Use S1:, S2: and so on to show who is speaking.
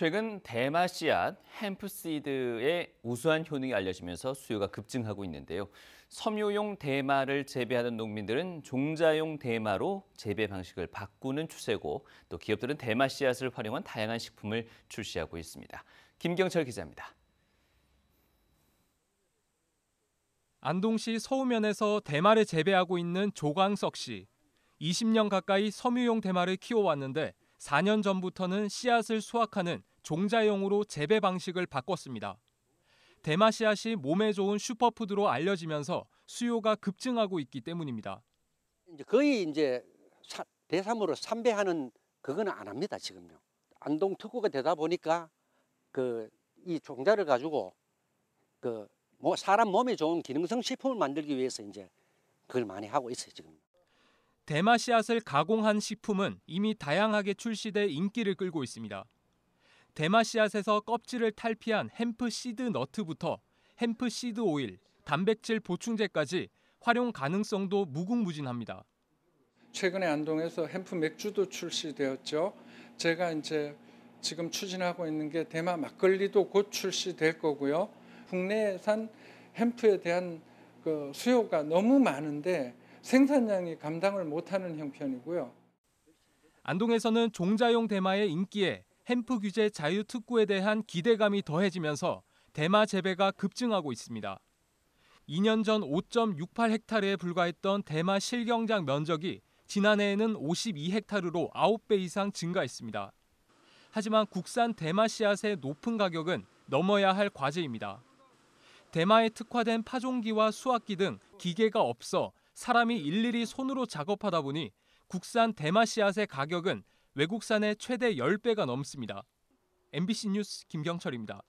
S1: 최근 대마 씨앗, 햄프 시드의 우수한 효능이 알려지면서 수요가 급증하고 있는데요. 섬유용 대마를 재배하는 농민들은 종자용 대마로 재배 방식을 바꾸는 추세고 또 기업들은 대마 씨앗을 활용한 다양한 식품을
S2: 출시하고 있습니다. 김경철 기자입니다. 안동시 서우면에서 대마를 재배하고 있는 조광석 씨. 20년 가까이 섬유용 대마를 키워왔는데 4년 전부터는 씨앗을 수확하는 종자용으로 재배 방식을 바꿨습니다. 대마씨앗이 몸에 좋은
S3: 슈퍼푸드로 알려지면서 수요가 급증하고 있기 때문입니다. 이제 거의 이제 사, 대삼으로 삼배하는 그거안 합니다 지금요. 안동 특구가 되다 보니까 그 이 종자를 가지고 그뭐 사람 몸에 좋은 기능성 식품을 만들기 위해서 이제 그걸 많이 하고 있어요 지금.
S2: 대마 씨앗을 가공한 식품은 이미 다양하게 출시돼 인기를 끌고 있습니다. 대마씨앗에서 껍질을 탈피한 햄프 시드 너트부터 햄프 시드 오일, 단백질 보충제까지 활용 가능성도 무궁무진합니다.
S4: 최근에 안동에서 햄프 맥주도 출시되었죠. 제가 이제 지금 추진하고 있는 게 대마 막걸리도 곧 출시될 거고요. 국내산 햄프에 대한 그 수요가 너무 많은데 생산량이 감당을 못하는 형편이고요.
S2: 안동에서는 종자용 대마의 인기에 햄프 규제 자유 특구에 대한 기대감이 더해지면서 대마 재배가 급증하고 있습니다. 2년 전 5.68헥타르에 불과했던 대마 실경장 면적이 지난해에는 52헥타르로 9배 이상 증가했습니다. 하지만 국산 대마 씨앗의 높은 가격은 넘어야 할 과제입니다. 대마에 특화된 파종기와 수확기 등 기계가 없어 사람이 일일이 손으로 작업하다 보니 국산 대마 씨앗의 가격은 외국산의 최대 10배가 넘습니다. MBC 뉴스 김경철입니다.